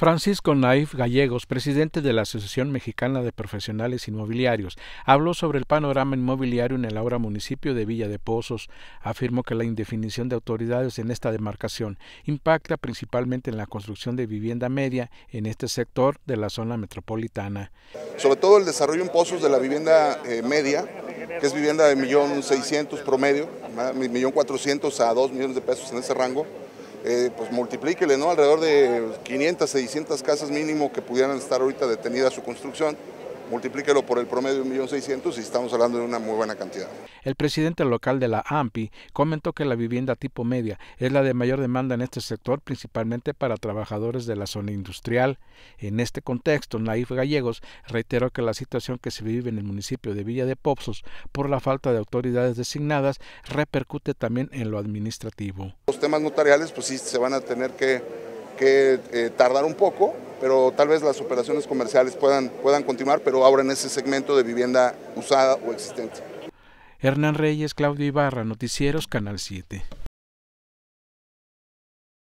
Francisco Naif Gallegos, presidente de la Asociación Mexicana de Profesionales Inmobiliarios, habló sobre el panorama inmobiliario en el ahora municipio de Villa de Pozos. Afirmó que la indefinición de autoridades en esta demarcación impacta principalmente en la construcción de vivienda media en este sector de la zona metropolitana. Sobre todo el desarrollo en pozos de la vivienda eh, media, que es vivienda de 1.600.000 promedio, 1.400.000 a 2 millones de pesos en ese rango eh, pues multiplíquele, ¿no? Alrededor de 500, 600 casas mínimo que pudieran estar ahorita detenidas su construcción multiplíquelo por el promedio de 1.600.000 y estamos hablando de una muy buena cantidad. El presidente local de la AMPI comentó que la vivienda tipo media es la de mayor demanda en este sector, principalmente para trabajadores de la zona industrial. En este contexto, Naif Gallegos reiteró que la situación que se vive en el municipio de Villa de Popsos por la falta de autoridades designadas repercute también en lo administrativo. Los temas notariales pues sí se van a tener que, eh, tardar un poco, pero tal vez las operaciones comerciales puedan, puedan continuar, pero ahora en ese segmento de vivienda usada o existente. Hernán Reyes, Claudio Ibarra, Noticieros, Canal 7.